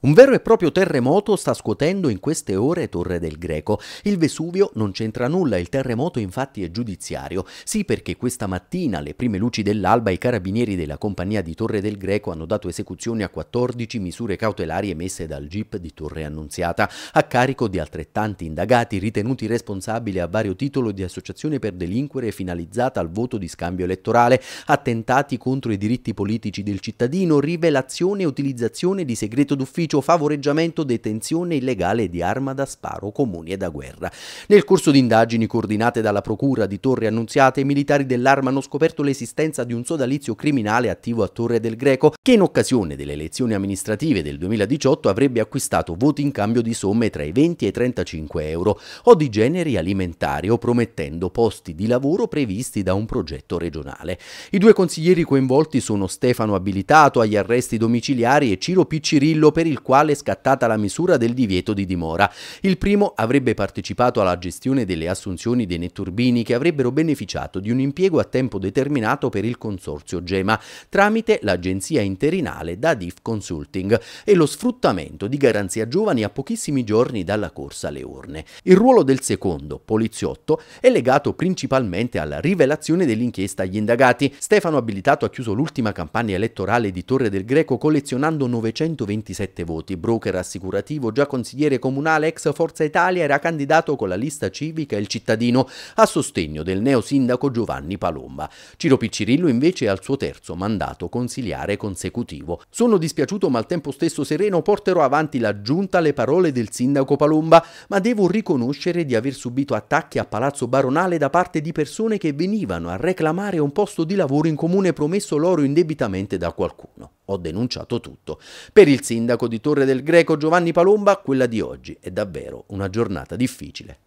Un vero e proprio terremoto sta scuotendo in queste ore Torre del Greco. Il Vesuvio non c'entra nulla, il terremoto infatti è giudiziario. Sì perché questa mattina alle prime luci dell'alba i carabinieri della compagnia di Torre del Greco hanno dato esecuzione a 14 misure cautelari emesse dal GIP di Torre Annunziata, a carico di altrettanti indagati ritenuti responsabili a vario titolo di associazione per delinquere finalizzata al voto di scambio elettorale, attentati contro i diritti politici del cittadino, rivelazione e utilizzazione di segreto d'ufficio massiccio favoreggiamento, detenzione illegale di arma da sparo comuni e da guerra. Nel corso di indagini coordinate dalla Procura di Torre Annunziate, i militari dell'arma hanno scoperto l'esistenza di un sodalizio criminale attivo a Torre del Greco, che in occasione delle elezioni amministrative del 2018 avrebbe acquistato voti in cambio di somme tra i 20 e i 35 euro o di generi alimentari o promettendo posti di lavoro previsti da un progetto regionale. I due consiglieri coinvolti sono Stefano Abilitato agli arresti domiciliari e Ciro Piccirillo per il il quale è scattata la misura del divieto di dimora. Il primo avrebbe partecipato alla gestione delle assunzioni dei netturbini che avrebbero beneficiato di un impiego a tempo determinato per il consorzio GEMA tramite l'agenzia interinale da DIF Consulting e lo sfruttamento di garanzia giovani a pochissimi giorni dalla corsa alle urne. Il ruolo del secondo, poliziotto, è legato principalmente alla rivelazione dell'inchiesta agli indagati. Stefano Abilitato ha chiuso l'ultima campagna elettorale di Torre del Greco collezionando 927 voti voti, broker assicurativo, già consigliere comunale ex Forza Italia, era candidato con la lista civica Il Cittadino a sostegno del neo sindaco Giovanni Palomba. Ciro Piccirillo invece è al suo terzo mandato consigliare consecutivo. Sono dispiaciuto ma al tempo stesso sereno porterò avanti la giunta le parole del sindaco Palomba, ma devo riconoscere di aver subito attacchi a Palazzo Baronale da parte di persone che venivano a reclamare un posto di lavoro in comune promesso loro indebitamente da qualcuno ho denunciato tutto. Per il sindaco di Torre del Greco Giovanni Palomba, quella di oggi è davvero una giornata difficile.